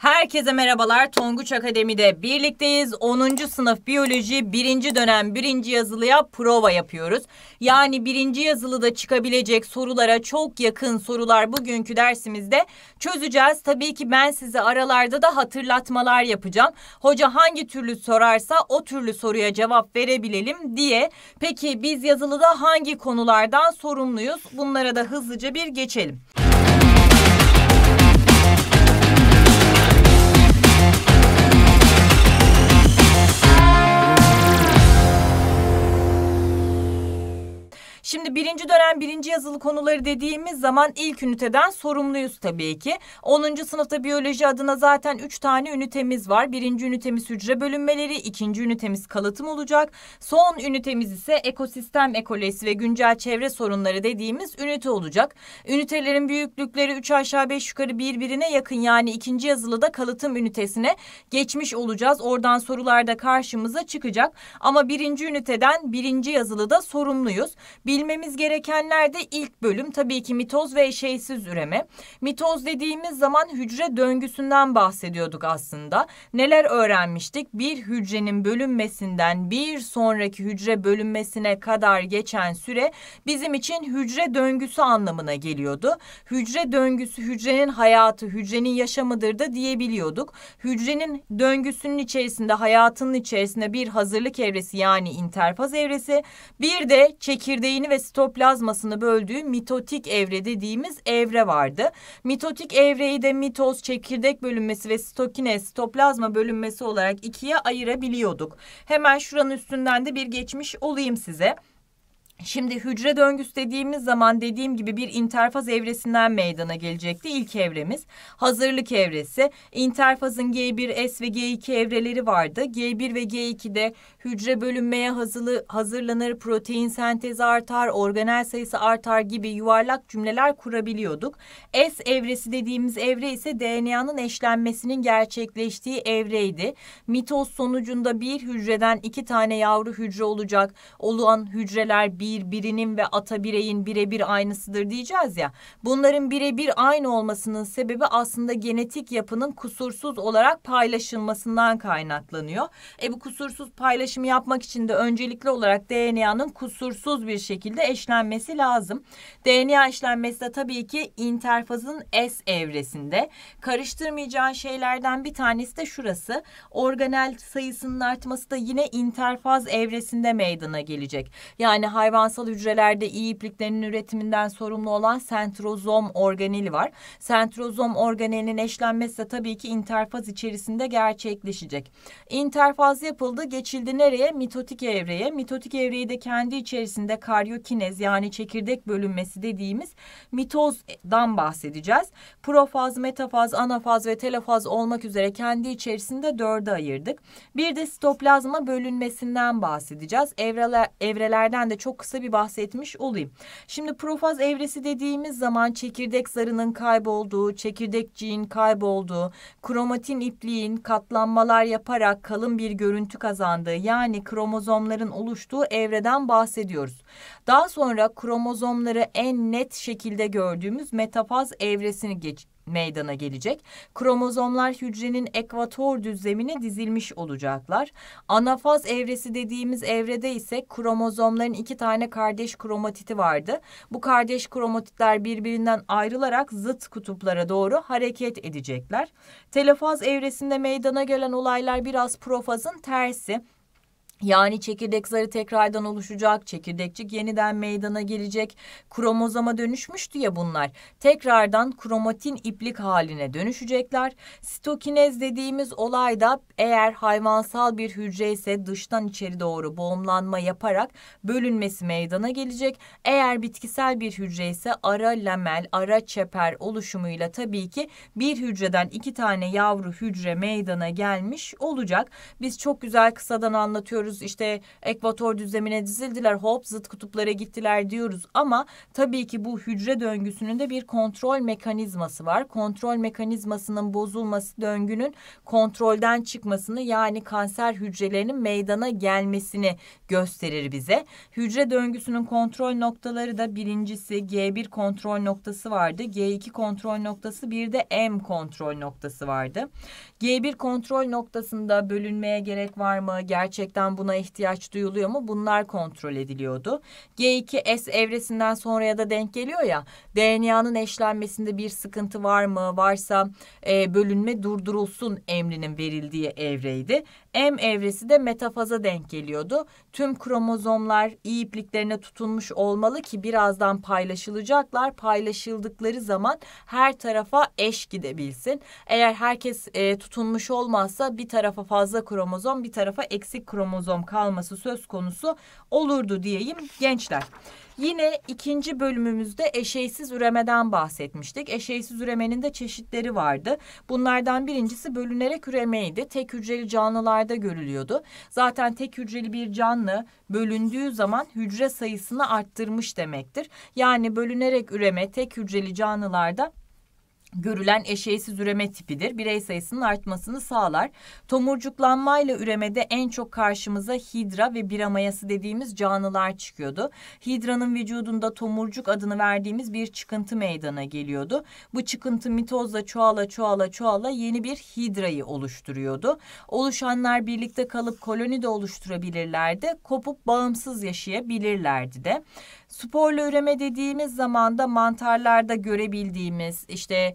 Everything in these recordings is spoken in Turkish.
Herkese merhabalar. Tonguç Akademi'de birlikteyiz. 10. sınıf biyoloji 1. dönem 1. yazılıya prova yapıyoruz. Yani 1. yazılıda çıkabilecek sorulara çok yakın sorular bugünkü dersimizde çözeceğiz. Tabii ki ben size aralarda da hatırlatmalar yapacağım. Hoca hangi türlü sorarsa o türlü soruya cevap verebilelim diye. Peki biz yazılıda hangi konulardan sorumluyuz? Bunlara da hızlıca bir geçelim. Şimdi birinci dönem birinci yazılı konuları dediğimiz zaman ilk üniteden sorumluyuz tabii ki. 10. sınıfta biyoloji adına zaten 3 tane ünitemiz var. Birinci ünitemiz hücre bölünmeleri, ikinci ünitemiz kalıtım olacak. Son ünitemiz ise ekosistem ekolojisi ve güncel çevre sorunları dediğimiz ünite olacak. Ünitelerin büyüklükleri 3 aşağı 5 yukarı birbirine yakın yani ikinci yazılıda kalıtım ünitesine geçmiş olacağız. Oradan sorular da karşımıza çıkacak. Ama birinci üniteden birinci yazılı da sorumluyuz. bir Bilmemiz gerekenler de ilk bölüm tabii ki mitoz ve eşeysiz üreme. Mitoz dediğimiz zaman hücre döngüsünden bahsediyorduk aslında. Neler öğrenmiştik? Bir hücrenin bölünmesinden bir sonraki hücre bölünmesine kadar geçen süre bizim için hücre döngüsü anlamına geliyordu. Hücre döngüsü hücrenin hayatı, hücrenin yaşamıdır da diyebiliyorduk. Hücrenin döngüsünün içerisinde, hayatının içerisinde bir hazırlık evresi yani interfaz evresi, bir de çekirdeğini ve sitoplazmasını böldüğü mitotik evre dediğimiz evre vardı. Mitotik evreyi de mitoz, çekirdek bölünmesi ve stokine, sitoplazma bölünmesi olarak ikiye ayırabiliyorduk. Hemen şuranın üstünden de bir geçmiş olayım size. Şimdi hücre döngüsü dediğimiz zaman dediğim gibi bir interfaz evresinden meydana gelecekti. ilk evremiz hazırlık evresi. İnterfazın G1S ve G2 evreleri vardı. G1 ve G2'de hücre bölünmeye hazırlı, hazırlanır, protein sentezi artar, organel sayısı artar gibi yuvarlak cümleler kurabiliyorduk. S evresi dediğimiz evre ise DNA'nın eşlenmesinin gerçekleştiği evreydi. Mitoz sonucunda bir hücreden iki tane yavru hücre olacak olan hücreler bir bir birinin ve ata bireyin birebir aynısıdır diyeceğiz ya. Bunların birebir aynı olmasının sebebi aslında genetik yapının kusursuz olarak paylaşılmasından kaynaklanıyor. E bu kusursuz paylaşımı yapmak için de öncelikli olarak DNA'nın kusursuz bir şekilde eşlenmesi lazım. DNA eşlenmesi de tabii ki interfazın S evresinde. Karıştırmayacağın şeylerden bir tanesi de şurası. Organel sayısının artması da yine interfaz evresinde meydana gelecek. Yani hayvan hayvansal hücrelerde iyi ipliklerinin üretiminden sorumlu olan sentrozom organeli var. Sentrozom organelinin eşlenmesi de tabii ki interfaz içerisinde gerçekleşecek. İnterfaz yapıldı, geçildi nereye? Mitotik evreye. Mitotik evreyi de kendi içerisinde karyokinez yani çekirdek bölünmesi dediğimiz mitozdan bahsedeceğiz. Profaz, metafaz, anafaz ve telofaz olmak üzere kendi içerisinde dörde ayırdık. Bir de sitoplazma bölünmesinden bahsedeceğiz. Evreler, evrelerden de çok kısa kısa bir bahsetmiş olayım. Şimdi profaz evresi dediğimiz zaman çekirdek zarının kaybolduğu, çekirdekciğin kaybolduğu, kromatin ipliğin katlanmalar yaparak kalın bir görüntü kazandığı yani kromozomların oluştuğu evreden bahsediyoruz. Daha sonra kromozomları en net şekilde gördüğümüz metafaz evresini geç meydana gelecek. Kromozomlar hücrenin ekvator düzlemine dizilmiş olacaklar. Anafaz evresi dediğimiz evrede ise kromozomların iki tane kardeş kromatiti vardı. Bu kardeş kromatitler birbirinden ayrılarak zıt kutuplara doğru hareket edecekler. Telefaz evresinde meydana gelen olaylar biraz profazın tersi. Yani çekirdek zarı tekrardan oluşacak, çekirdekçik yeniden meydana gelecek. Kromozoma dönüşmüştü ya bunlar. Tekrardan kromatin iplik haline dönüşecekler. Sitokinez dediğimiz olay da eğer hayvansal bir hücre ise dıştan içeri doğru boğumlanma yaparak bölünmesi meydana gelecek. Eğer bitkisel bir hücre ise ara lamel, ara çeper oluşumuyla tabii ki bir hücreden iki tane yavru hücre meydana gelmiş olacak. Biz çok güzel kısadan anlatıyoruz diyoruz. İşte ekvator düzlemine dizildiler hop zıt kutuplara gittiler diyoruz. Ama tabii ki bu hücre döngüsünün de bir kontrol mekanizması var. Kontrol mekanizmasının bozulması döngünün kontrolden çıkmasını yani kanser hücrelerinin meydana gelmesini gösterir bize. Hücre döngüsünün kontrol noktaları da birincisi G1 kontrol noktası vardı. G2 kontrol noktası bir de M kontrol noktası vardı. G1 kontrol noktasında bölünmeye gerek var mı? Gerçekten bu buna ihtiyaç duyuluyor mu? Bunlar kontrol ediliyordu. G2S evresinden sonraya da denk geliyor ya. DNA'nın eşlenmesinde bir sıkıntı var mı? Varsa e, bölünme durdurulsun emrinin verildiği evreydi. M evresi de metafaza denk geliyordu. Tüm kromozomlar iyi ipliklerine tutunmuş olmalı ki birazdan paylaşılacaklar. Paylaşıldıkları zaman her tarafa eş gidebilsin. Eğer herkes e, tutunmuş olmazsa bir tarafa fazla kromozom, bir tarafa eksik kromozom kromozom kalması söz konusu olurdu diyeyim gençler. Yine ikinci bölümümüzde eşeysiz üremeden bahsetmiştik. Eşeysiz üremenin de çeşitleri vardı. Bunlardan birincisi bölünerek üremeydi. Tek hücreli canlılarda görülüyordu. Zaten tek hücreli bir canlı bölündüğü zaman hücre sayısını arttırmış demektir. Yani bölünerek üreme tek hücreli canlılarda görülen eşeğsiz üreme tipidir. Birey sayısının artmasını sağlar. Tomurcuklanmayla üremede en çok karşımıza hidra ve biramayası dediğimiz canlılar çıkıyordu. Hidranın vücudunda tomurcuk adını verdiğimiz bir çıkıntı meydana geliyordu. Bu çıkıntı mitozla çoğala çoğala çoğala yeni bir hidrayı oluşturuyordu. Oluşanlar birlikte kalıp koloni de oluşturabilirlerdi. Kopup bağımsız yaşayabilirlerdi de. Sporlu üreme dediğimiz zaman da mantarlarda görebildiğimiz işte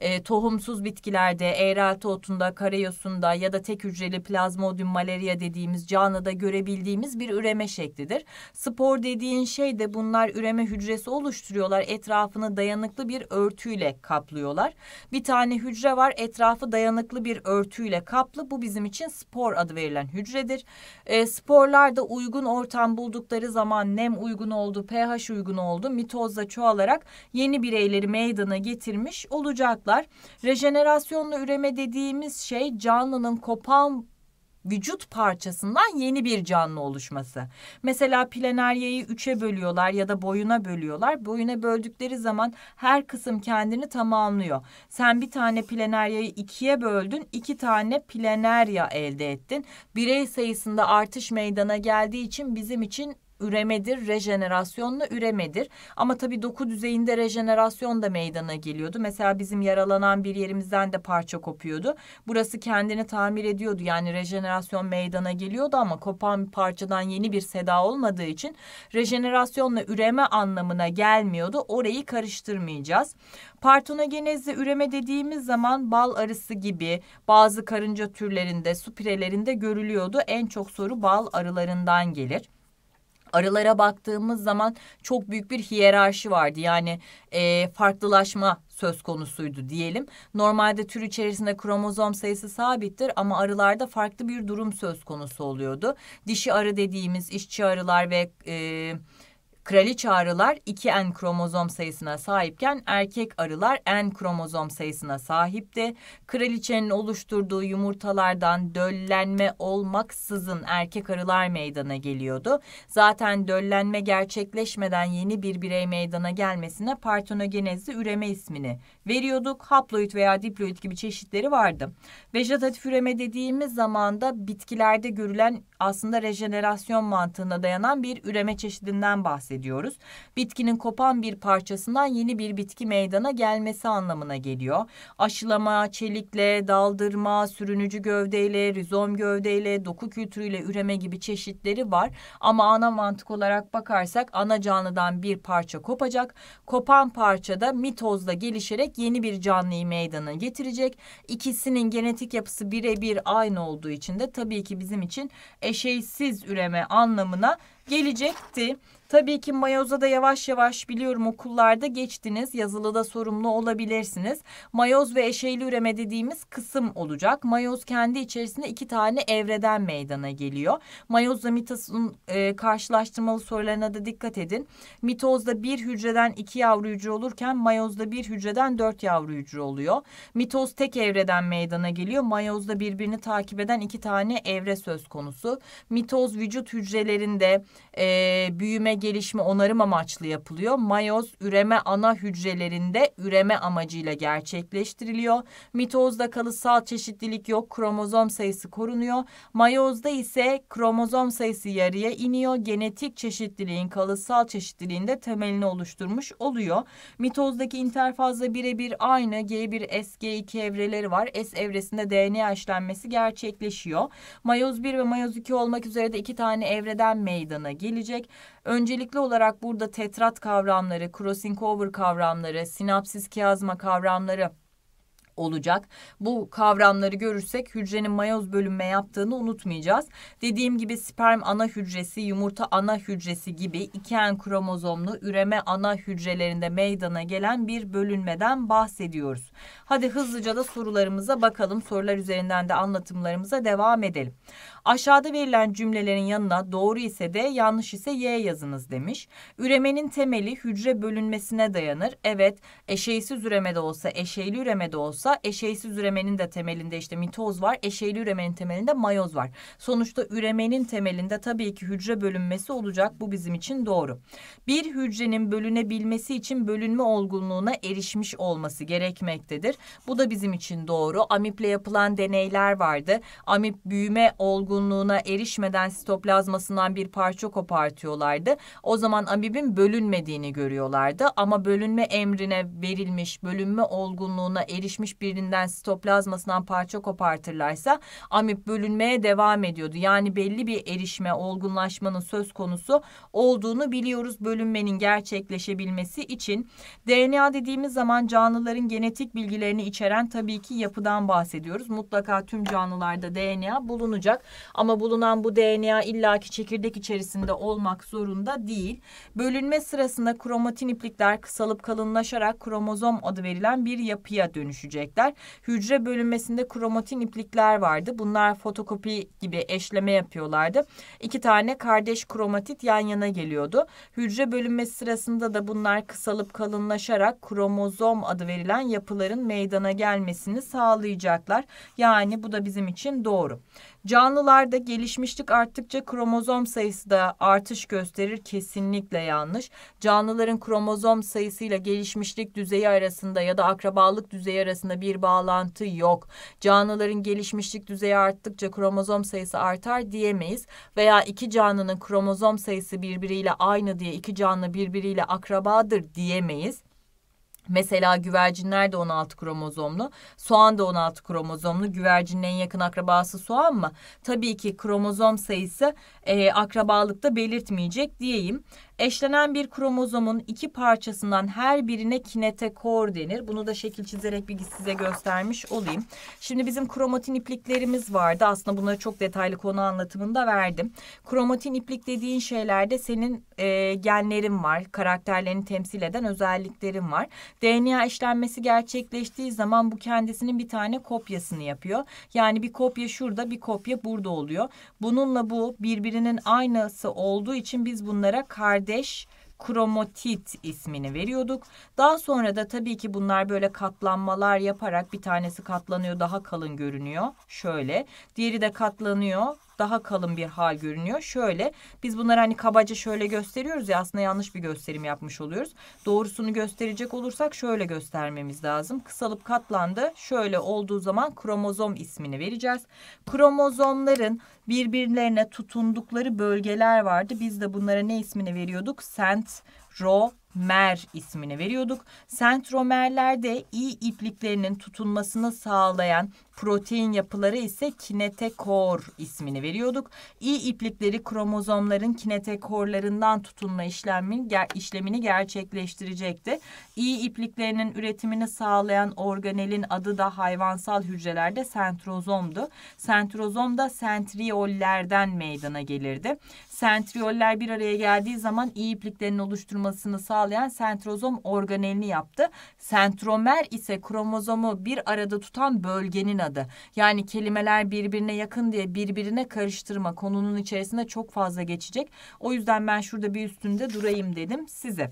e, tohumsuz bitkilerde, eğrelti otunda, karayosunda ya da tek hücreli plazmodium malaria dediğimiz canlıda görebildiğimiz bir üreme şeklidir. Spor dediğin şey de bunlar üreme hücresi oluşturuyorlar. Etrafını dayanıklı bir örtüyle kaplıyorlar. Bir tane hücre var etrafı dayanıklı bir örtüyle kaplı. Bu bizim için spor adı verilen hücredir. E, sporlar da uygun ortam buldukları zaman nem uygun oldu, pH uygun oldu. Mitozla çoğalarak yeni bireyleri meydana getirmiş olacaklar çocuklar. Rejenerasyonlu üreme dediğimiz şey canlının kopan vücut parçasından yeni bir canlı oluşması. Mesela planeryeyi üçe bölüyorlar ya da boyuna bölüyorlar. Boyuna böldükleri zaman her kısım kendini tamamlıyor. Sen bir tane planeryayı ikiye böldün, iki tane planerya elde ettin. Birey sayısında artış meydana geldiği için bizim için üremedir, rejenerasyonla üremedir. Ama tabii doku düzeyinde rejenerasyon da meydana geliyordu. Mesela bizim yaralanan bir yerimizden de parça kopuyordu. Burası kendini tamir ediyordu. Yani rejenerasyon meydana geliyordu ama kopan bir parçadan yeni bir seda olmadığı için rejenerasyonla üreme anlamına gelmiyordu. Orayı karıştırmayacağız. Partonogenezle üreme dediğimiz zaman bal arısı gibi bazı karınca türlerinde, supirelerinde görülüyordu. En çok soru bal arılarından gelir arılara baktığımız zaman çok büyük bir hiyerarşi vardı. Yani e, farklılaşma söz konusuydu diyelim. Normalde tür içerisinde kromozom sayısı sabittir ama arılarda farklı bir durum söz konusu oluyordu. Dişi arı dediğimiz işçi arılar ve... E, Kraliçe arılar 2N kromozom sayısına sahipken erkek arılar N kromozom sayısına sahipti. Kraliçenin oluşturduğu yumurtalardan döllenme olmaksızın erkek arılar meydana geliyordu. Zaten döllenme gerçekleşmeden yeni bir birey meydana gelmesine partenogenezli üreme ismini veriyorduk. Haploid veya diploid gibi çeşitleri vardı. Vejetatif üreme dediğimiz zaman da bitkilerde görülen aslında rejenerasyon mantığına dayanan bir üreme çeşidinden bahsediyoruz ediyoruz. Bitkinin kopan bir parçasından yeni bir bitki meydana gelmesi anlamına geliyor. Aşılama, çelikle, daldırma, sürünücü gövdeyle, rizom gövdeyle, doku kültürüyle üreme gibi çeşitleri var. Ama ana mantık olarak bakarsak ana canlıdan bir parça kopacak. Kopan parçada mitozla gelişerek yeni bir canlıyı meydana getirecek. İkisinin genetik yapısı birebir aynı olduğu için de tabii ki bizim için eşeysiz üreme anlamına gelecekti. Tabii ki mayoza da yavaş yavaş biliyorum okullarda geçtiniz. Yazılıda sorumlu olabilirsiniz. Mayoz ve eşeyli üreme dediğimiz kısım olacak. Mayoz kendi içerisinde iki tane evreden meydana geliyor. Mayozla mitozun e, karşılaştırmalı sorularına da dikkat edin. Mitozda bir hücreden iki yavru hücre olurken mayozda bir hücreden dört yavru hücre oluyor. Mitoz tek evreden meydana geliyor. Mayozda birbirini takip eden iki tane evre söz konusu. Mitoz vücut hücrelerinde e, büyüme gelişme onarım amaçlı yapılıyor. Mayoz üreme ana hücrelerinde üreme amacıyla gerçekleştiriliyor. Mitozda kalıtsal çeşitlilik yok, kromozom sayısı korunuyor. Mayozda ise kromozom sayısı yarıya iniyor. Genetik çeşitliliğin kalıtsal çeşitliliğinde temelini oluşturmuş oluyor. Mitozdaki interfazla birebir aynı G1, S, G2 evreleri var. S evresinde DNA işlenmesi gerçekleşiyor. Mayoz 1 ve mayoz 2 olmak üzere de iki tane evreden meydana gelecek. Öncelikli olarak burada tetrat kavramları, crossing over kavramları, sinapsis kiazma kavramları olacak. Bu kavramları görürsek hücrenin mayoz bölünme yaptığını unutmayacağız. Dediğim gibi sperm ana hücresi, yumurta ana hücresi gibi iki en kromozomlu üreme ana hücrelerinde meydana gelen bir bölünmeden bahsediyoruz. Hadi hızlıca da sorularımıza bakalım. Sorular üzerinden de anlatımlarımıza devam edelim. Aşağıda verilen cümlelerin yanına doğru ise de yanlış ise y yazınız demiş. Üremenin temeli hücre bölünmesine dayanır. Evet eşeğsiz üreme de olsa eşeğli üreme de olsa eşeğsiz üremenin de temelinde işte mitoz var. Eşeğli üremenin temelinde mayoz var. Sonuçta üremenin temelinde tabii ki hücre bölünmesi olacak. Bu bizim için doğru. Bir hücrenin bölünebilmesi için bölünme olgunluğuna erişmiş olması gerekmektedir. Bu da bizim için doğru. Amiple yapılan deneyler vardı. Amip büyüme olgunluğu olgunluğuna erişmeden sitoplazmasından bir parça kopartıyorlardı. O zaman amibin bölünmediğini görüyorlardı ama bölünme emrine verilmiş, bölünme olgunluğuna erişmiş birinden sitoplazmasından parça kopartırlarsa amip bölünmeye devam ediyordu. Yani belli bir erişme, olgunlaşmanın söz konusu olduğunu biliyoruz bölünmenin gerçekleşebilmesi için. DNA dediğimiz zaman canlıların genetik bilgilerini içeren tabii ki yapıdan bahsediyoruz. Mutlaka tüm canlılarda DNA bulunacak. Ama bulunan bu DNA illaki çekirdek içerisinde olmak zorunda değil. Bölünme sırasında kromatin iplikler kısalıp kalınlaşarak kromozom adı verilen bir yapıya dönüşecekler. Hücre bölünmesinde kromatin iplikler vardı. Bunlar fotokopi gibi eşleme yapıyorlardı. İki tane kardeş kromatit yan yana geliyordu. Hücre bölünmesi sırasında da bunlar kısalıp kalınlaşarak kromozom adı verilen yapıların meydana gelmesini sağlayacaklar. Yani bu da bizim için doğru. Canlılarda gelişmişlik arttıkça kromozom sayısı da artış gösterir kesinlikle yanlış. Canlıların kromozom sayısıyla gelişmişlik düzeyi arasında ya da akrabalık düzeyi arasında bir bağlantı yok. Canlıların gelişmişlik düzeyi arttıkça kromozom sayısı artar diyemeyiz veya iki canlının kromozom sayısı birbiriyle aynı diye iki canlı birbiriyle akrabadır diyemeyiz. Mesela güvercinler de 16 kromozomlu. Soğan da 16 kromozomlu. Güvercinin en yakın akrabası soğan mı? Tabii ki kromozom sayısı e, akrabalıkta belirtmeyecek diyeyim. Eşlenen bir kromozomun iki parçasından her birine kinetekor denir. Bunu da şekil çizerek bir size göstermiş olayım. Şimdi bizim kromatin ipliklerimiz vardı. Aslında bunları çok detaylı konu anlatımında verdim. Kromatin iplik dediğin şeylerde senin e, genlerin var. Karakterlerini temsil eden özelliklerin var. DNA eşlenmesi gerçekleştiği zaman bu kendisinin bir tane kopyasını yapıyor. Yani bir kopya şurada bir kopya burada oluyor. Bununla bu birbirinin aynısı olduğu için biz bunlara kardeş deş kromatit ismini veriyorduk. Daha sonra da tabii ki bunlar böyle katlanmalar yaparak bir tanesi katlanıyor daha kalın görünüyor. Şöyle diğeri de katlanıyor daha kalın bir hal görünüyor. Şöyle biz bunları hani kabaca şöyle gösteriyoruz ya aslında yanlış bir gösterim yapmış oluyoruz. Doğrusunu gösterecek olursak şöyle göstermemiz lazım. Kısalıp katlandı şöyle olduğu zaman kromozom ismini vereceğiz. Kromozomların birbirlerine tutundukları bölgeler vardı. Biz de bunlara ne ismini veriyorduk? Sentromer mer ismini veriyorduk. Sentromerlerde iyi ipliklerinin tutunmasını sağlayan protein yapıları ise kinetekor ismini veriyorduk. İyi iplikleri kromozomların kinetekorlarından tutunma işlemini, işlemini gerçekleştirecekti. İyi ipliklerinin üretimini sağlayan organelin adı da hayvansal hücrelerde sentrozomdu. Sentrozom da sentriollerden meydana gelirdi. Sentrioller bir araya geldiği zaman iyi ipliklerin oluşturmasını sağlayan sağlayan sentrozom organelini yaptı. Sentromer ise kromozomu bir arada tutan bölgenin adı. Yani kelimeler birbirine yakın diye birbirine karıştırma konunun içerisinde çok fazla geçecek. O yüzden ben şurada bir üstünde durayım dedim size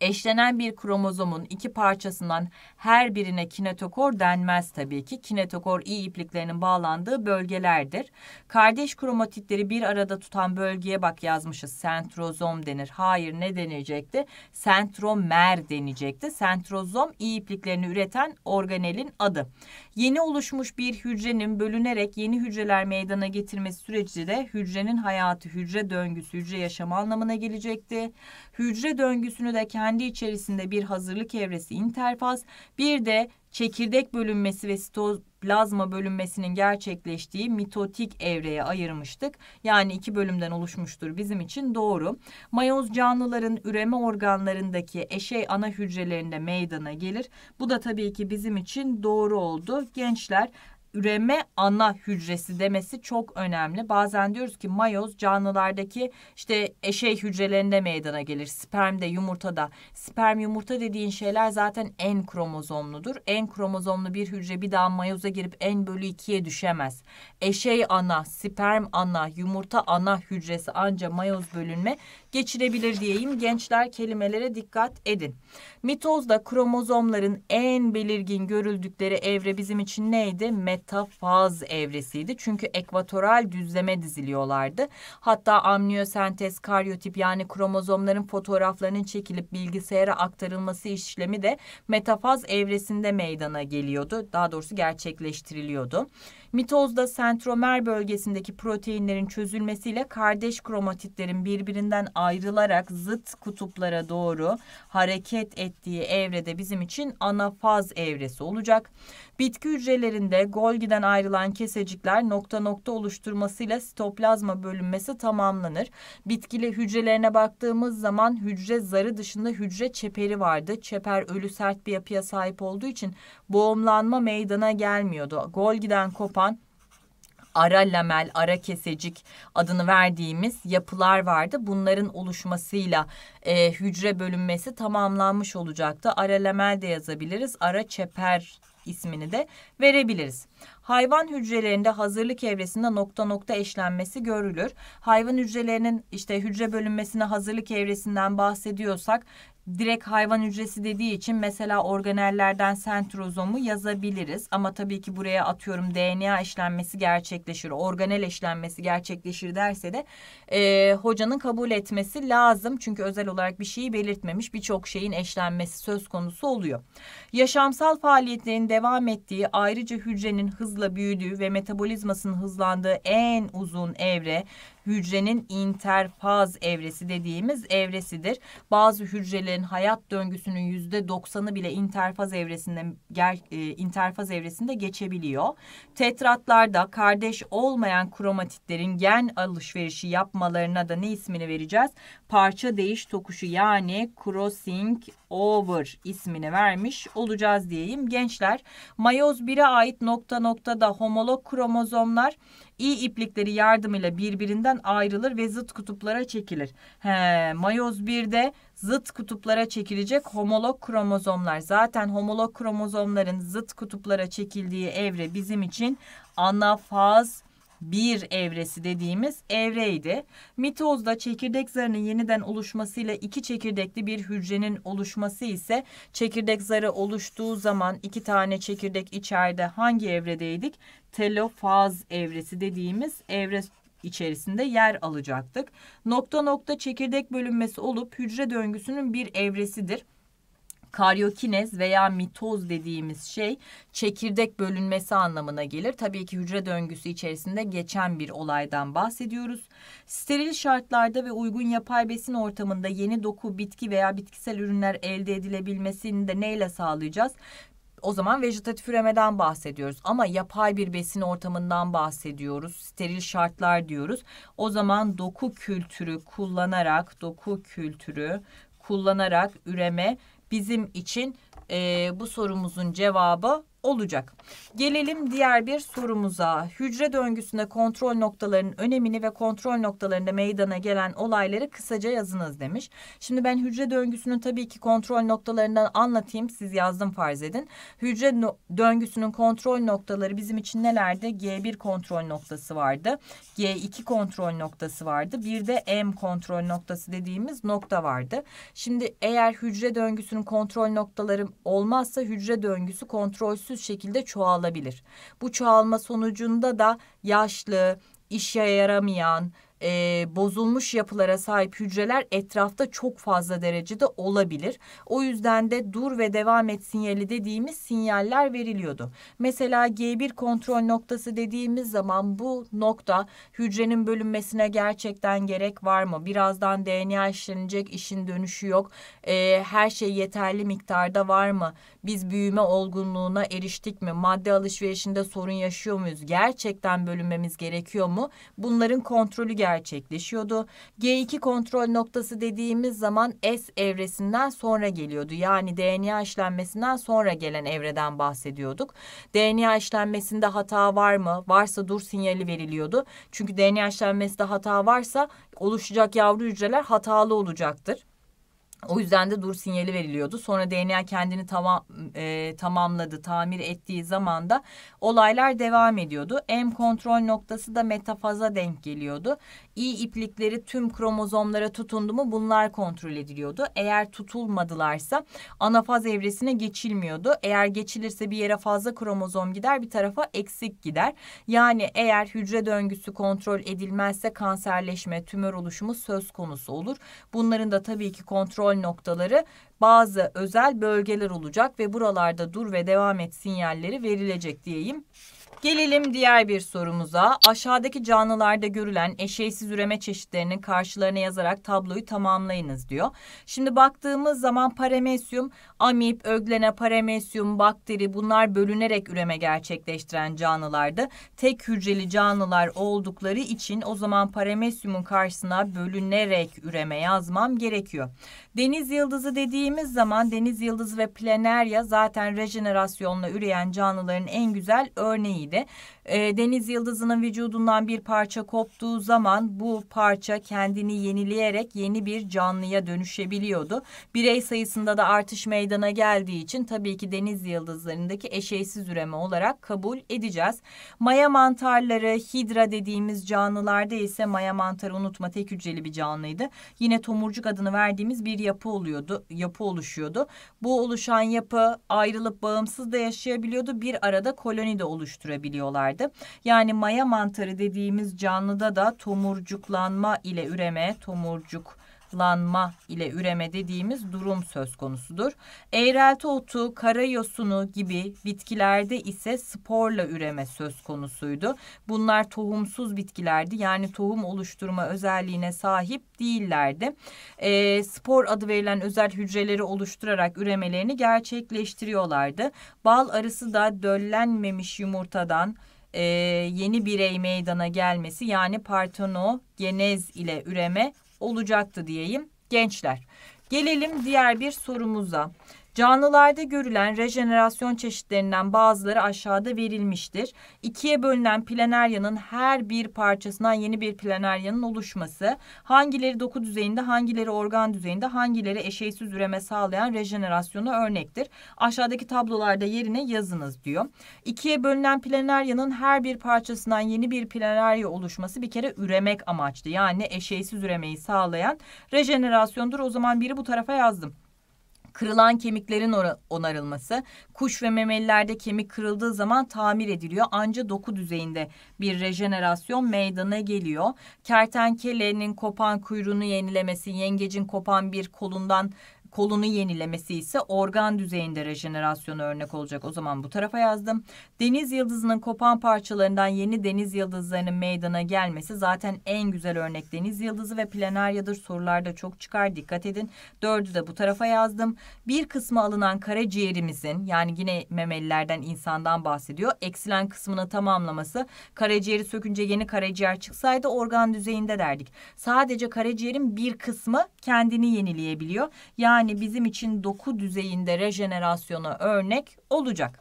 eşlenen bir kromozomun iki parçasından her birine kinetokor denmez tabii ki. Kinetokor iyi ipliklerinin bağlandığı bölgelerdir. Kardeş kromatitleri bir arada tutan bölgeye bak yazmışız. Sentrozom denir. Hayır ne denecekti? Sentromer denecekti. Sentrozom iyi ipliklerini üreten organelin adı. Yeni oluşmuş bir hücrenin bölünerek yeni hücreler meydana getirmesi süreci de hücrenin hayatı, hücre döngüsü, hücre yaşama anlamına gelecekti. Hücre döngüsünü de kendi içerisinde bir hazırlık evresi interfaz, bir de çekirdek bölünmesi ve sitoplazma bölünmesinin gerçekleştiği mitotik evreye ayırmıştık. Yani iki bölümden oluşmuştur bizim için doğru. Mayoz canlıların üreme organlarındaki eşey ana hücrelerinde meydana gelir. Bu da tabii ki bizim için doğru oldu. Gençler üreme ana hücresi demesi çok önemli. Bazen diyoruz ki mayoz canlılardaki işte eşey hücrelerinde meydana gelir. Spermde, yumurtada. Sperm yumurta dediğin şeyler zaten en kromozomludur. En kromozomlu bir hücre bir daha mayoza girip en bölü ikiye düşemez. Eşey ana, sperm ana, yumurta ana hücresi anca mayoz bölünme geçirebilir diyeyim. Gençler kelimelere dikkat edin. Mitozda kromozomların en belirgin görüldükleri evre bizim için neydi? Met faz evresiydi. Çünkü ekvatoral düzleme diziliyorlardı. Hatta amniyosentez, karyotip yani kromozomların fotoğraflarının çekilip bilgisayara aktarılması işlemi de metafaz evresinde meydana geliyordu. Daha doğrusu gerçekleştiriliyordu. Mitozda sentromer bölgesindeki proteinlerin çözülmesiyle kardeş kromatitlerin birbirinden ayrılarak zıt kutuplara doğru hareket ettiği evrede bizim için anafaz evresi olacak. Bitki hücrelerinde Golgi'den ayrılan kesecikler nokta nokta oluşturmasıyla sitoplazma bölünmesi tamamlanır. Bitkili hücrelerine baktığımız zaman hücre zarı dışında hücre çeperi vardı. Çeper ölü sert bir yapıya sahip olduğu için boğumlanma meydana gelmiyordu. Golgi'den kopan ara lamel, ara kesecik adını verdiğimiz yapılar vardı. Bunların oluşmasıyla e, hücre bölünmesi tamamlanmış olacaktı. Ara lamel de yazabiliriz, ara çeper ismini de verebiliriz hayvan hücrelerinde hazırlık evresinde nokta nokta eşlenmesi görülür. Hayvan hücrelerinin işte hücre bölünmesine hazırlık evresinden bahsediyorsak direkt hayvan hücresi dediği için mesela organellerden sentrozomu yazabiliriz. Ama tabii ki buraya atıyorum DNA işlenmesi gerçekleşir, organel işlenmesi gerçekleşir derse de e, hocanın kabul etmesi lazım. Çünkü özel olarak bir şeyi belirtmemiş birçok şeyin eşlenmesi söz konusu oluyor. Yaşamsal faaliyetlerin devam ettiği ayrıca hücrenin hız hızla büyüdüğü ve metabolizmasının hızlandığı en uzun evre hücrenin interfaz evresi dediğimiz evresidir. Bazı hücrelerin hayat döngüsünün yüzde doksanı bile interfaz evresinde ger, e, interfaz evresinde geçebiliyor. Tetratlarda kardeş olmayan kromatitlerin gen alışverişi yapmalarına da ne ismini vereceğiz? Parça değiş tokuşu yani crossing over ismini vermiş olacağız diyeyim. Gençler mayoz 1'e ait nokta noktada homolog kromozomlar İyi iplikleri yardımıyla birbirinden ayrılır ve zıt kutuplara çekilir. He, mayoz 1'de zıt kutuplara çekilecek homolog kromozomlar. Zaten homolog kromozomların zıt kutuplara çekildiği evre bizim için anafaz bir evresi dediğimiz evreydi. Mitozda çekirdek zarının yeniden oluşmasıyla iki çekirdekli bir hücrenin oluşması ise çekirdek zarı oluştuğu zaman iki tane çekirdek içeride hangi evredeydik? Telofaz evresi dediğimiz evre içerisinde yer alacaktık. Nokta nokta çekirdek bölünmesi olup hücre döngüsünün bir evresidir karyokinez veya mitoz dediğimiz şey çekirdek bölünmesi anlamına gelir. Tabii ki hücre döngüsü içerisinde geçen bir olaydan bahsediyoruz. Steril şartlarda ve uygun yapay besin ortamında yeni doku, bitki veya bitkisel ürünler elde edilebilmesini de neyle sağlayacağız? o zaman vejetatif üremeden bahsediyoruz. Ama yapay bir besin ortamından bahsediyoruz. Steril şartlar diyoruz. O zaman doku kültürü kullanarak, doku kültürü kullanarak üreme bizim için e, bu sorumuzun cevabı olacak. Gelelim diğer bir sorumuza. Hücre döngüsünde kontrol noktalarının önemini ve kontrol noktalarında meydana gelen olayları kısaca yazınız demiş. Şimdi ben hücre döngüsünün tabii ki kontrol noktalarından anlatayım. Siz yazdım farz edin. Hücre no döngüsünün kontrol noktaları bizim için nelerdi? G1 kontrol noktası vardı. G2 kontrol noktası vardı. Bir de M kontrol noktası dediğimiz nokta vardı. Şimdi eğer hücre döngüsünün kontrol noktaları olmazsa hücre döngüsü kontrolsüz ölümsüz şekilde çoğalabilir. Bu çoğalma sonucunda da yaşlı, işe yaramayan, e, bozulmuş yapılara sahip hücreler etrafta çok fazla derecede olabilir. O yüzden de dur ve devam et sinyali dediğimiz sinyaller veriliyordu. Mesela G1 kontrol noktası dediğimiz zaman bu nokta hücrenin bölünmesine gerçekten gerek var mı? Birazdan DNA işlenecek işin dönüşü yok. E, her şey yeterli miktarda var mı? Biz büyüme olgunluğuna eriştik mi? Madde alışverişinde sorun yaşıyor muyuz? Gerçekten bölünmemiz gerekiyor mu? Bunların kontrolü gerçekleşiyordu. G2 kontrol noktası dediğimiz zaman S evresinden sonra geliyordu. Yani DNA işlenmesinden sonra gelen evreden bahsediyorduk. DNA işlenmesinde hata var mı? Varsa dur sinyali veriliyordu. Çünkü DNA işlenmesinde hata varsa oluşacak yavru hücreler hatalı olacaktır. O yüzden de dur sinyali veriliyordu. Sonra DNA kendini tava, e, tamamladı, tamir ettiği zaman da olaylar devam ediyordu. M kontrol noktası da metafaza denk geliyordu. İ iplikleri tüm kromozomlara tutundu mu bunlar kontrol ediliyordu. Eğer tutulmadılarsa anafaz evresine geçilmiyordu. Eğer geçilirse bir yere fazla kromozom gider bir tarafa eksik gider. Yani eğer hücre döngüsü kontrol edilmezse kanserleşme, tümör oluşumu söz konusu olur. Bunların da tabii ki kontrol kontrol noktaları bazı özel bölgeler olacak ve buralarda dur ve devam et sinyalleri verilecek diyeyim. Gelelim diğer bir sorumuza. Aşağıdaki canlılarda görülen eşeğsiz üreme çeşitlerinin karşılarına yazarak tabloyu tamamlayınız diyor. Şimdi baktığımız zaman paramesyum, amip, öglene, paramesyum, bakteri bunlar bölünerek üreme gerçekleştiren canlılardı. Tek hücreli canlılar oldukları için o zaman paramesyumun karşısına bölünerek üreme yazmam gerekiyor. Deniz yıldızı dediğimiz zaman deniz yıldızı ve planerya zaten rejenerasyonla üreyen canlıların en güzel örneğiydi. E, deniz yıldızının vücudundan bir parça koptuğu zaman bu parça kendini yenileyerek yeni bir canlıya dönüşebiliyordu. Birey sayısında da artış meydana geldiği için tabii ki deniz yıldızlarındaki eşeysiz üreme olarak kabul edeceğiz. Maya mantarları, hidra dediğimiz canlılarda ise maya mantarı unutma tek hücreli bir canlıydı. Yine tomurcuk adını verdiğimiz bir yapı oluyordu, yapı oluşuyordu. Bu oluşan yapı ayrılıp bağımsız da yaşayabiliyordu. Bir arada koloni de oluşturabiliyorlardı vardı. Yani maya mantarı dediğimiz canlıda da tomurcuklanma ile üreme, tomurcuk lanma ile üreme dediğimiz durum söz konusudur. Eğrelti otu, karayosunu gibi bitkilerde ise sporla üreme söz konusuydu. Bunlar tohumsuz bitkilerdi yani tohum oluşturma özelliğine sahip değillerdi. E, spor adı verilen özel hücreleri oluşturarak üremelerini gerçekleştiriyorlardı. Bal arısı da döllenmemiş yumurtadan e, yeni birey meydana gelmesi yani partono partenogenez ile üreme olacaktı diyeyim gençler. Gelelim diğer bir sorumuza. Canlılarda görülen rejenerasyon çeşitlerinden bazıları aşağıda verilmiştir. İkiye bölünen planerya'nın her bir parçasından yeni bir planerya'nın oluşması, hangileri doku düzeyinde, hangileri organ düzeyinde, hangileri eşeysiz üreme sağlayan rejenerasyonu örnektir. Aşağıdaki tablolarda yerine yazınız diyor. İkiye bölünen planerya'nın her bir parçasından yeni bir planerya oluşması bir kere üremek amaçlı. Yani eşeysiz üremeyi sağlayan rejenerasyondur. O zaman biri bu tarafa yazdım kırılan kemiklerin onarılması, kuş ve memelilerde kemik kırıldığı zaman tamir ediliyor. Anca doku düzeyinde bir rejenerasyon meydana geliyor. Kertenkelenin kopan kuyruğunu yenilemesi, yengecin kopan bir kolundan kolunu yenilemesi ise organ düzeyinde rejenerasyonu örnek olacak. O zaman bu tarafa yazdım. Deniz yıldızının kopan parçalarından yeni deniz yıldızlarının meydana gelmesi zaten en güzel örnek deniz yıldızı ve planaryadır. Sorularda çok çıkar dikkat edin. Dördü de bu tarafa yazdım. Bir kısmı alınan karaciğerimizin yani yine memelilerden insandan bahsediyor. Eksilen kısmını tamamlaması karaciğeri sökünce yeni karaciğer çıksaydı organ düzeyinde derdik. Sadece karaciğerin bir kısmı kendini yenileyebiliyor. Yani yani bizim için doku düzeyinde rejenerasyona örnek olacak.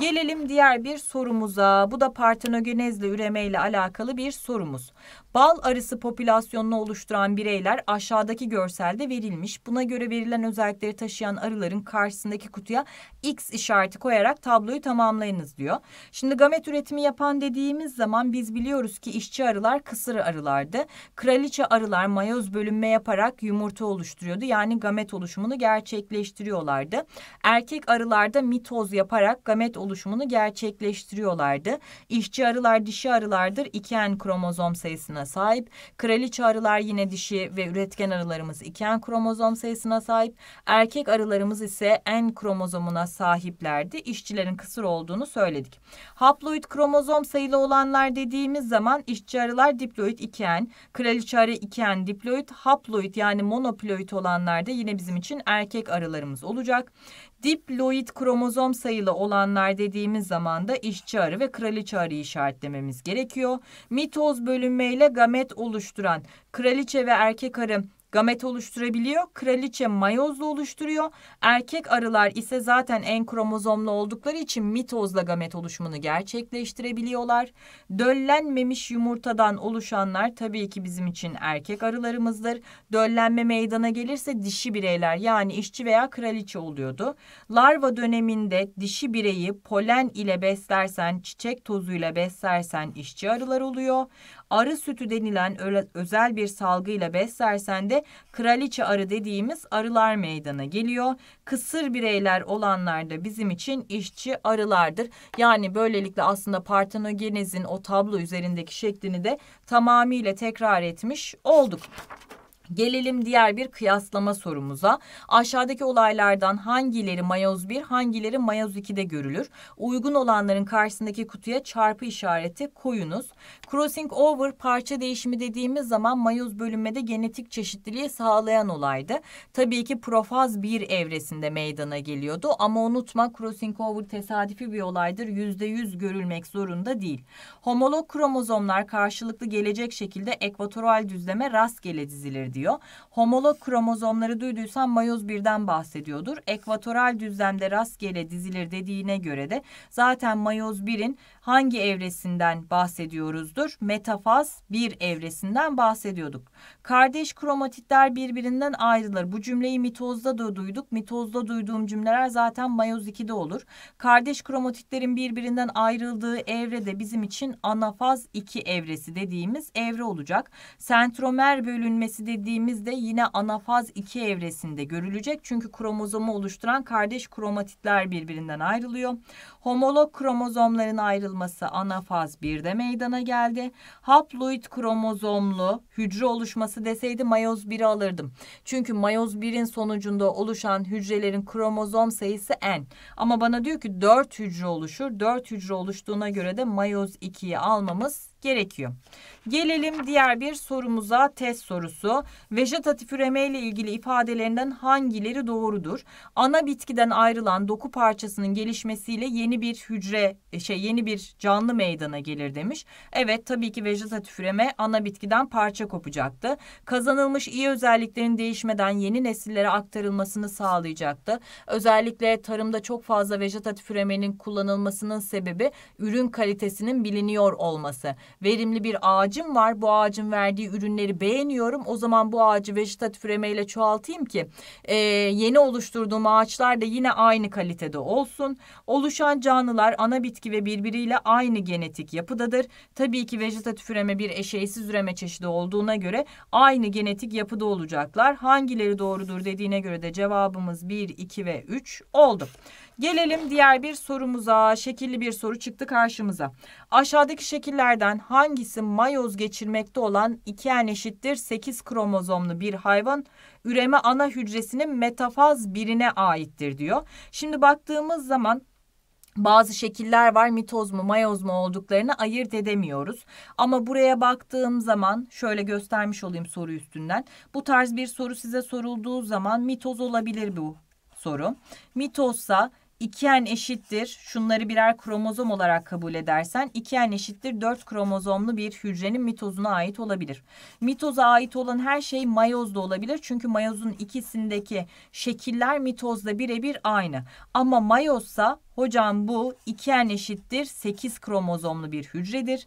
Gelelim diğer bir sorumuza. Bu da partenogenezle üremeyle alakalı bir sorumuz. Bal arısı popülasyonunu oluşturan bireyler aşağıdaki görselde verilmiş. Buna göre verilen özellikleri taşıyan arıların karşısındaki kutuya X işareti koyarak tabloyu tamamlayınız diyor. Şimdi gamet üretimi yapan dediğimiz zaman biz biliyoruz ki işçi arılar kısır arılardı. Kraliçe arılar mayoz bölünme yaparak yumurta oluşturuyordu. Yani gamet oluşumunu gerçekleştiriyorlardı. Erkek arılar da mitoz yaparak gamet oluşumunu gerçekleştiriyorlardı. İşçi arılar dişi arılardır. 2N kromozom sayısına kromozomuna sahip. Kraliçe arılar yine dişi ve üretken arılarımız iki en kromozom sayısına sahip. Erkek arılarımız ise en kromozomuna sahiplerdi. İşçilerin kısır olduğunu söyledik. Haploid kromozom sayılı olanlar dediğimiz zaman işçi arılar diploid 2N, kraliçe arı 2N diploid, haploid yani monoploid olanlar da yine bizim için erkek arılarımız olacak. Diploid kromozom sayılı olanlar dediğimiz zaman da işçi arı ve kraliçe arıyı işaretlememiz gerekiyor. Mitoz bölünmeyle gamet oluşturan kraliçe ve erkek arı gamet oluşturabiliyor. Kraliçe mayozla oluşturuyor. Erkek arılar ise zaten en kromozomlu oldukları için mitozla gamet oluşumunu gerçekleştirebiliyorlar. Döllenmemiş yumurtadan oluşanlar tabii ki bizim için erkek arılarımızdır. Döllenme meydana gelirse dişi bireyler yani işçi veya kraliçe oluyordu. Larva döneminde dişi bireyi polen ile beslersen, çiçek tozuyla beslersen işçi arılar oluyor arı sütü denilen özel bir salgıyla beslersen de kraliçe arı dediğimiz arılar meydana geliyor. Kısır bireyler olanlar da bizim için işçi arılardır. Yani böylelikle aslında partenogenezin o tablo üzerindeki şeklini de tamamıyla tekrar etmiş olduk. Gelelim diğer bir kıyaslama sorumuza. Aşağıdaki olaylardan hangileri mayoz 1, hangileri mayoz 2'de görülür? Uygun olanların karşısındaki kutuya çarpı işareti koyunuz. Crossing over parça değişimi dediğimiz zaman mayoz bölünmede genetik çeşitliliği sağlayan olaydı. Tabii ki profaz 1 evresinde meydana geliyordu ama unutma crossing over tesadüfi bir olaydır. %100 görülmek zorunda değil. Homolog kromozomlar karşılıklı gelecek şekilde ekvatoral düzleme rastgele dizilirdi ediyor. Homolog kromozomları duyduysan mayoz birden bahsediyordur. Ekvatoral düzlemde rastgele dizilir dediğine göre de zaten mayoz birin hangi evresinden bahsediyoruzdur? Metafaz bir evresinden bahsediyorduk. Kardeş kromatitler birbirinden ayrılır. Bu cümleyi mitozda da duyduk. Mitozda duyduğum cümleler zaten mayoz 2'de olur. Kardeş kromatitlerin birbirinden ayrıldığı evre de bizim için anafaz 2 evresi dediğimiz evre olacak. Sentromer bölünmesi dediğimizde yine anafaz 2 evresinde görülecek. Çünkü kromozomu oluşturan kardeş kromatitler birbirinden ayrılıyor. Homolog kromozomların ayrılması bozulması anafaz 1'de meydana geldi. Haploid kromozomlu hücre oluşması deseydi mayoz 1'i alırdım. Çünkü mayoz 1'in sonucunda oluşan hücrelerin kromozom sayısı n. Ama bana diyor ki 4 hücre oluşur. 4 hücre oluştuğuna göre de mayoz 2'yi almamız gerekiyor. Gelelim diğer bir sorumuza test sorusu. Vejetatif üreme ile ilgili ifadelerinden hangileri doğrudur? Ana bitkiden ayrılan doku parçasının gelişmesiyle yeni bir hücre e, şey yeni bir canlı meydana gelir demiş. Evet tabii ki vejetatif üreme ana bitkiden parça kopacaktı. Kazanılmış iyi özelliklerin değişmeden yeni nesillere aktarılmasını sağlayacaktı. Özellikle tarımda çok fazla vejetatif üremenin kullanılmasının sebebi ürün kalitesinin biliniyor olması verimli bir ağacım var. Bu ağacın verdiği ürünleri beğeniyorum. O zaman bu ağacı vejetatif üremeyle çoğaltayım ki e, yeni oluşturduğum ağaçlar da yine aynı kalitede olsun. Oluşan canlılar ana bitki ve birbiriyle aynı genetik yapıdadır. Tabii ki vejetatif üreme bir eşeğsiz üreme çeşidi olduğuna göre aynı genetik yapıda olacaklar. Hangileri doğrudur dediğine göre de cevabımız 1, 2 ve 3 oldu. Gelelim diğer bir sorumuza. Şekilli bir soru çıktı karşımıza. Aşağıdaki şekillerden hangisi mayoz geçirmekte olan iki en eşittir 8 kromozomlu bir hayvan üreme ana hücresinin metafaz birine aittir diyor. Şimdi baktığımız zaman bazı şekiller var mitoz mu mayoz mu olduklarını ayırt edemiyoruz. Ama buraya baktığım zaman şöyle göstermiş olayım soru üstünden. Bu tarz bir soru size sorulduğu zaman mitoz olabilir bu soru. Mitozsa 2n eşittir şunları birer kromozom olarak kabul edersen 2n eşittir 4 kromozomlu bir hücrenin mitozuna ait olabilir. Mitoza ait olan her şey mayozda olabilir çünkü mayozun ikisindeki şekiller mitozda birebir aynı. Ama mayozsa hocam bu 2n eşittir 8 kromozomlu bir hücredir.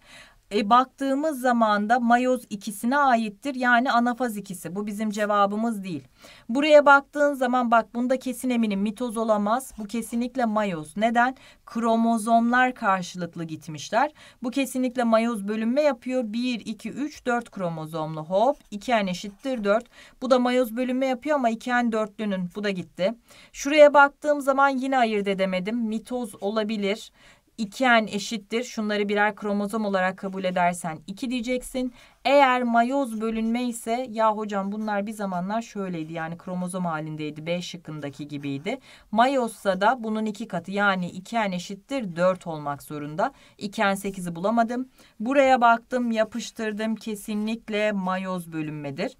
E, baktığımız zaman da mayoz ikisine aittir. Yani anafaz ikisi. Bu bizim cevabımız değil. Buraya baktığın zaman bak bunda kesin eminim mitoz olamaz. Bu kesinlikle mayoz. Neden? Kromozomlar karşılıklı gitmişler. Bu kesinlikle mayoz bölünme yapıyor. 1, 2, 3, 4 kromozomlu hop. 2 en eşittir 4. Bu da mayoz bölünme yapıyor ama 2 en dörtlünün bu da gitti. Şuraya baktığım zaman yine ayırt edemedim. Mitoz olabilir. 2n eşittir şunları birer kromozom olarak kabul edersen 2 diyeceksin. Eğer mayoz bölünme ise ya hocam bunlar bir zamanlar şöyleydi yani kromozom halindeydi B şıkkındaki gibiydi. Mayozsa da bunun iki katı yani 2n eşittir 4 olmak zorunda. 2n 8'i bulamadım. Buraya baktım yapıştırdım kesinlikle mayoz bölünmedir.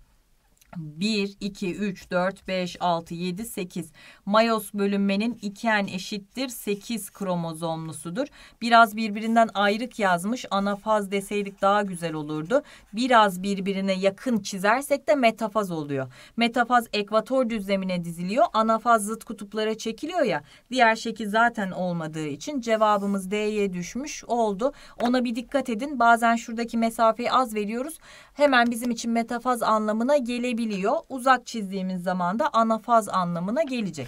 1, 2, 3, 4, 5, 6, 7, 8. Mayos bölünmenin iken eşittir 8 kromozomlusudur. Biraz birbirinden ayrık yazmış. Anafaz deseydik daha güzel olurdu. Biraz birbirine yakın çizersek de metafaz oluyor. Metafaz ekvator düzlemine diziliyor. Anafaz zıt kutuplara çekiliyor ya. Diğer şekil zaten olmadığı için cevabımız D'ye düşmüş oldu. Ona bir dikkat edin. Bazen şuradaki mesafeyi az veriyoruz. Hemen bizim için metafaz anlamına gelebilir gelebiliyor. Uzak çizdiğimiz zaman da ana faz anlamına gelecek.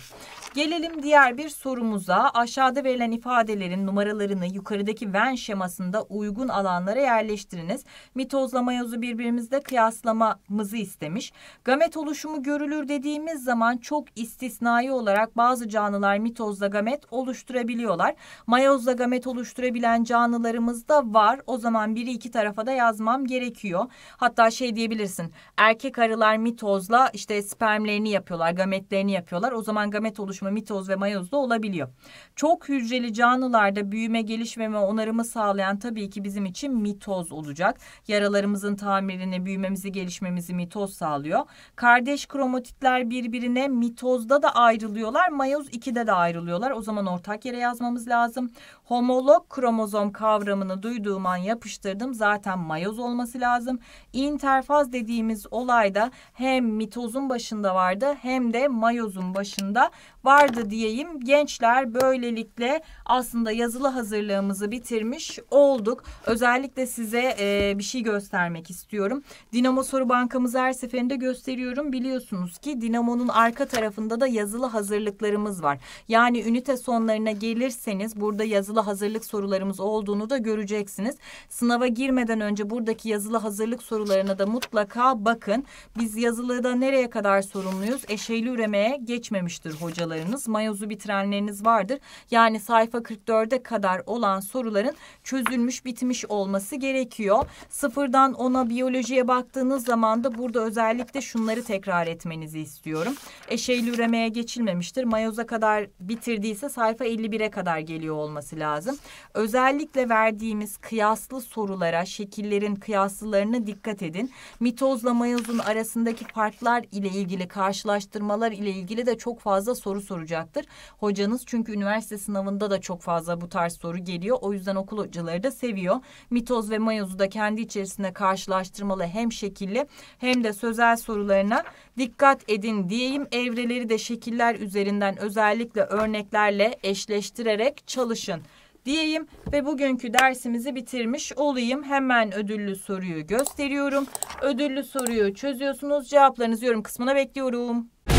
Gelelim diğer bir sorumuza. Aşağıda verilen ifadelerin numaralarını yukarıdaki Venn şemasında uygun alanlara yerleştiriniz. Mitozla mayozu birbirimizle kıyaslamamızı istemiş. Gamet oluşumu görülür dediğimiz zaman çok istisnai olarak bazı canlılar mitozla gamet oluşturabiliyorlar. Mayozla gamet oluşturabilen canlılarımız da var. O zaman biri iki tarafa da yazmam gerekiyor. Hatta şey diyebilirsin. Erkek arılar mitozla işte spermlerini yapıyorlar, gametlerini yapıyorlar. O zaman gamet oluşumu mitoz ve mayoz da olabiliyor. Çok hücreli canlılarda büyüme, gelişme onarımı sağlayan tabii ki bizim için mitoz olacak. Yaralarımızın tamirini, büyümemizi, gelişmemizi mitoz sağlıyor. Kardeş kromatitler birbirine mitozda da ayrılıyorlar. Mayoz 2'de de ayrılıyorlar. O zaman ortak yere yazmamız lazım homolog kromozom kavramını duyduğum an yapıştırdım. Zaten mayoz olması lazım. İnterfaz dediğimiz olayda hem mitozun başında vardı hem de mayozun başında vardı diyeyim. Gençler böylelikle aslında yazılı hazırlığımızı bitirmiş olduk. Özellikle size e, bir şey göstermek istiyorum. Dinamo soru bankamızı her seferinde gösteriyorum. Biliyorsunuz ki Dinamo'nun arka tarafında da yazılı hazırlıklarımız var. Yani ünite sonlarına gelirseniz burada yazılı yazılı hazırlık sorularımız olduğunu da göreceksiniz. Sınava girmeden önce buradaki yazılı hazırlık sorularına da mutlaka bakın. Biz yazılıda nereye kadar sorumluyuz? Eşeyli üremeye geçmemiştir hocalarınız. Mayozu bitirenleriniz vardır. Yani sayfa 44'e kadar olan soruların çözülmüş bitmiş olması gerekiyor. Sıfırdan ona biyolojiye baktığınız zaman da burada özellikle şunları tekrar etmenizi istiyorum. Eşeyli üremeye geçilmemiştir. Mayoza kadar bitirdiyse sayfa 51'e kadar geliyor olması lazım lazım. Özellikle verdiğimiz kıyaslı sorulara, şekillerin kıyaslılarına dikkat edin. Mitozla mayozun arasındaki farklar ile ilgili karşılaştırmalar ile ilgili de çok fazla soru soracaktır. Hocanız çünkü üniversite sınavında da çok fazla bu tarz soru geliyor. O yüzden okul hocaları da seviyor. Mitoz ve mayozu da kendi içerisinde karşılaştırmalı hem şekilli hem de sözel sorularına dikkat edin diyeyim. Evreleri de şekiller üzerinden özellikle örneklerle eşleştirerek çalışın diyeyim ve bugünkü dersimizi bitirmiş olayım. Hemen ödüllü soruyu gösteriyorum. Ödüllü soruyu çözüyorsunuz. Cevaplarınızı yorum kısmına bekliyorum.